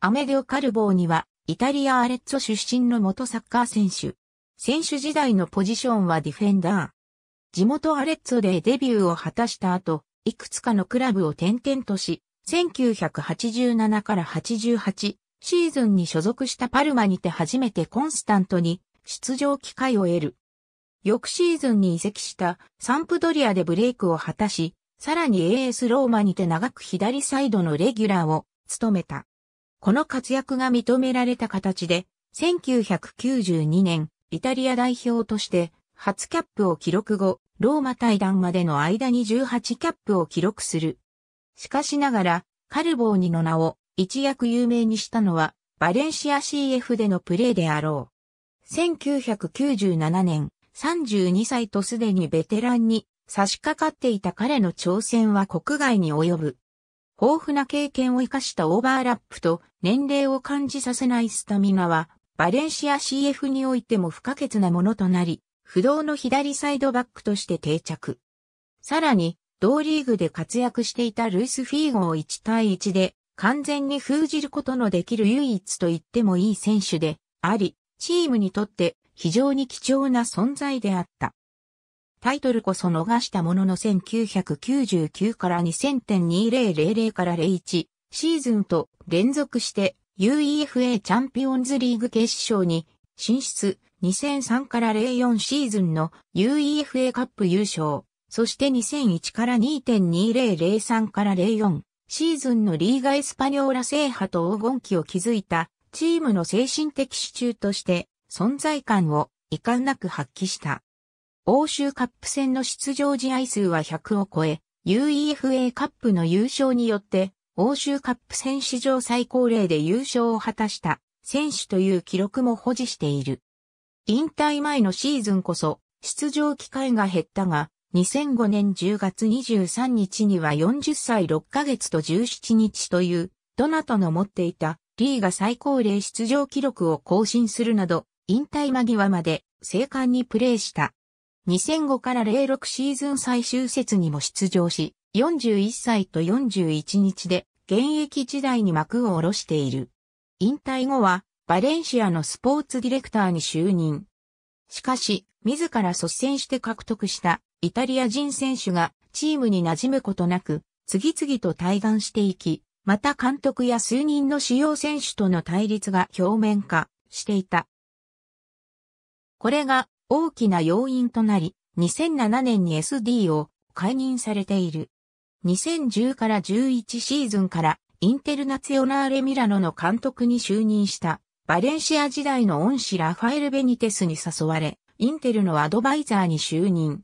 アメデオ・カルボーには、イタリア・アレッツォ出身の元サッカー選手。選手時代のポジションはディフェンダー。地元アレッツォでデビューを果たした後、いくつかのクラブを転々とし、1987から88シーズンに所属したパルマにて初めてコンスタントに出場機会を得る。翌シーズンに移籍したサンプドリアでブレイクを果たし、さらに AS ローマにて長く左サイドのレギュラーを務めた。この活躍が認められた形で、1992年、イタリア代表として初キャップを記録後、ローマ対談までの間に18キャップを記録する。しかしながら、カルボーニの名を一躍有名にしたのは、バレンシア CF でのプレーであろう。1997年、32歳とすでにベテランに差し掛かっていた彼の挑戦は国外に及ぶ。豊富な経験を生かしたオーバーラップと年齢を感じさせないスタミナは、バレンシア CF においても不可欠なものとなり、不動の左サイドバックとして定着。さらに、同リーグで活躍していたルイス・フィーゴを1対1で完全に封じることのできる唯一と言ってもいい選手であり、チームにとって非常に貴重な存在であった。タイトルこそ逃したものの1999から2000.2000から01シーズンと連続して UEFA チャンピオンズリーグ決勝に進出2003から04シーズンの UEFA カップ優勝、そして2001から2.2003から04シーズンのリーガエスパニョーラ制覇と黄金期を築いたチームの精神的支柱として存在感を遺憾なく発揮した。欧州カップ戦の出場試合数は100を超え、UEFA カップの優勝によって、欧州カップ戦史上最高齢で優勝を果たした選手という記録も保持している。引退前のシーズンこそ出場機会が減ったが、2005年10月23日には40歳6ヶ月と17日という、どなたの持っていたリーが最高齢出場記録を更新するなど、引退間際まで精悍にプレーした。2005から06シーズン最終節にも出場し、41歳と41日で現役時代に幕を下ろしている。引退後はバレンシアのスポーツディレクターに就任。しかし、自ら率先して獲得したイタリア人選手がチームに馴染むことなく、次々と対岸していき、また監督や数人の主要選手との対立が表面化していた。これが大きな要因となり、2007年に SD を解任されている。2010から11シーズンからインテルナツヨナーレミラノの監督に就任したバレンシア時代の恩師ラファエル・ベニテスに誘われ、インテルのアドバイザーに就任。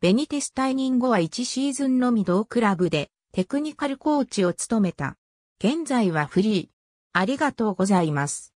ベニテス退任後は1シーズンのみ同クラブでテクニカルコーチを務めた。現在はフリー。ありがとうございます。